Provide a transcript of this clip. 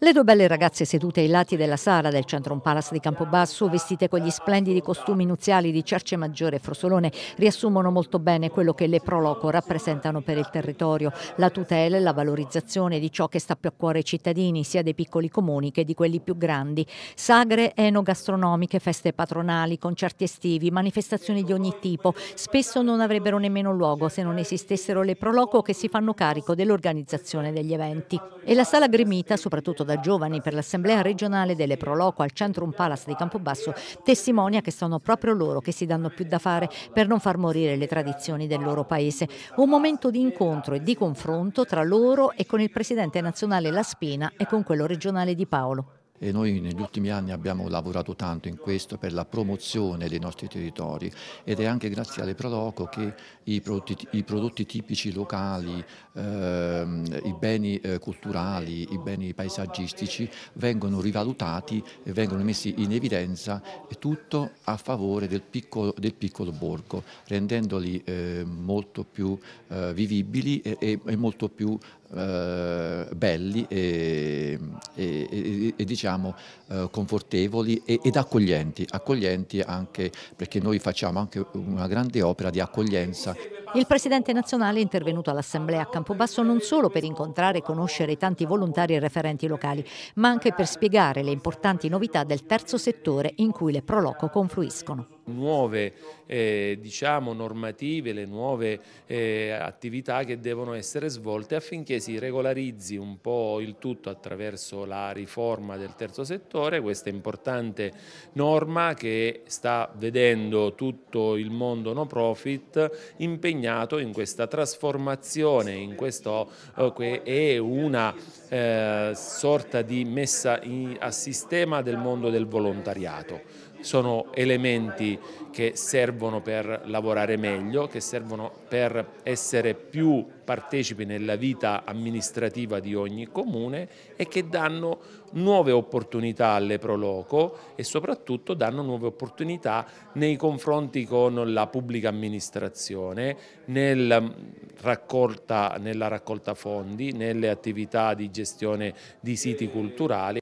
Le due belle ragazze sedute ai lati della sala del Centrum Palace di Campobasso, vestite con gli splendidi costumi nuziali di Cerce Maggiore e Frosolone, riassumono molto bene quello che le Proloco rappresentano per il territorio, la tutela e la valorizzazione di ciò che sta più a cuore ai cittadini, sia dei piccoli comuni che di quelli più grandi. Sagre enogastronomiche, feste patronali, concerti estivi, manifestazioni di ogni tipo, spesso non avrebbero nemmeno luogo se non esistessero le Proloco che si fanno carico dell'organizzazione degli eventi. E la sala gremita, soprattutto da giovani per l'assemblea regionale delle Proloco al Centrum Palace di Campobasso testimonia che sono proprio loro che si danno più da fare per non far morire le tradizioni del loro paese. Un momento di incontro e di confronto tra loro e con il presidente nazionale La Spina e con quello regionale di Paolo e noi negli ultimi anni abbiamo lavorato tanto in questo per la promozione dei nostri territori ed è anche grazie alle Proloco che i prodotti, i prodotti tipici locali, ehm, i beni eh, culturali, i beni paesaggistici vengono rivalutati e vengono messi in evidenza e tutto a favore del piccolo, del piccolo borgo, rendendoli eh, molto più eh, vivibili e, e, e, molto più eh, belli e, e diciamo diciamo, eh, confortevoli e, ed accoglienti, accoglienti anche perché noi facciamo anche una grande opera di accoglienza. Il Presidente nazionale è intervenuto all'Assemblea a Campobasso non solo per incontrare e conoscere tanti volontari e referenti locali, ma anche per spiegare le importanti novità del terzo settore in cui le Proloco confluiscono nuove eh, diciamo, normative, le nuove eh, attività che devono essere svolte affinché si regolarizzi un po' il tutto attraverso la riforma del terzo settore, questa importante norma che sta vedendo tutto il mondo no profit impegnato in questa trasformazione, in questo eh, che è una eh, sorta di messa in, a sistema del mondo del volontariato sono elementi che servono per lavorare meglio, che servono per essere più partecipi nella vita amministrativa di ogni comune e che danno nuove opportunità alle Proloco e soprattutto danno nuove opportunità nei confronti con la pubblica amministrazione, nel mm, raccolta, nella raccolta fondi, nelle attività di gestione di siti culturali.